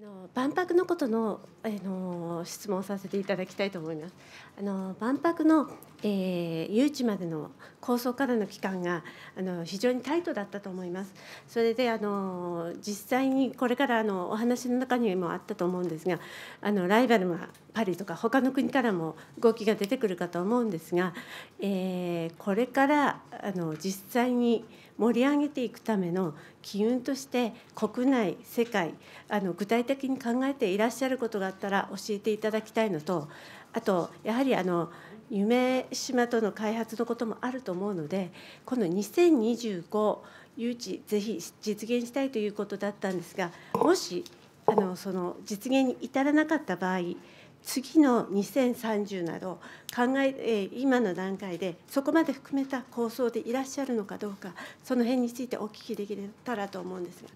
の万博のことのあの質問をさせていただきたいと思います。あの万博の、えー、誘致までの構想からの期間があの非常にタイトだったと思います。それであの実際にこれからあのお話の中にもあったと思うんですが、あのライバルはパリとか他の国からも動きが出てくるかと思うんですが、えー、これからあの実際に盛り上げていくための機運として国内世界あの具体的に考えていらっしゃることがあったら教えていただきたいのとあとやはりあの夢島との開発のこともあると思うのでこの2025誘致ぜひ実現したいということだったんですがもしあのその実現に至らなかった場合次の2030など考え今の段階でそこまで含めた構想でいらっしゃるのかどうかその辺についてお聞きできたらと思うんですが。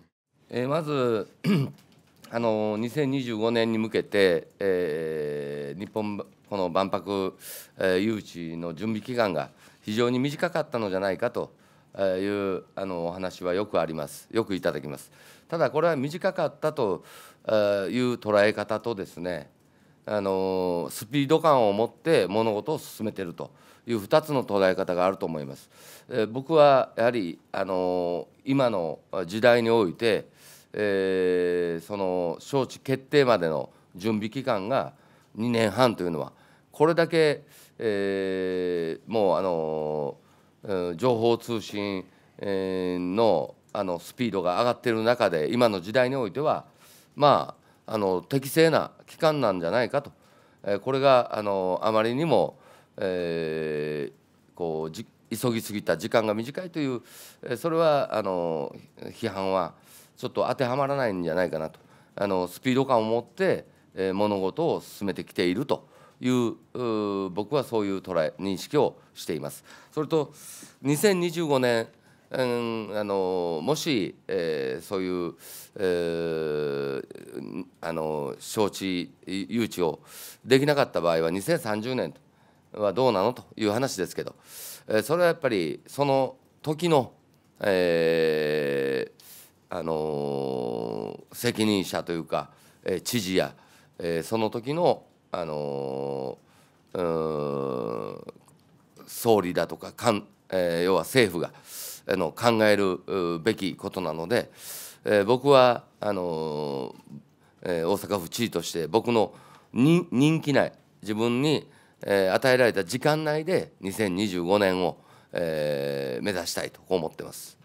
えまず あの2025年に向けて、えー、日本この万博、えー、誘致の準備期間が非常に短かったのじゃないかというあのお話はよくありますよくいただきますただこれは短かったという捉え方とですねあのスピード感を持って物事を進めているという2つの捉え方があると思います。え僕はやはり、あの今の時代において、えー、その招致決定までの準備期間が2年半というのはこれだけ、えー、もうあの情報通信のあのスピードが上がっている中で今の時代においてはまああの適正な期間なんじゃないかと、えこれがあのあまりにも、えー、こう急ぎすぎた時間が短いという、えそれはあの批判はちょっと当てはまらないんじゃないかなとあのスピード感を持って、え物事を進めてきていると。いう僕はそういう捉え認識をしています。それと2025年、うん、あのもし、えー、そういう、えー、あの招致誘致をできなかった場合は2030年はどうなのという話ですけど、えそれはやっぱりその時の、えー、あの責任者というか、え知事や、えその時の、あの総理だとかかん、え要は政府があの考えるべきことなので、え僕はあのえー、大阪府知事として僕の人気内自分に、えー、与えられた時間内で2025年を、えー、目指したいと思ってます。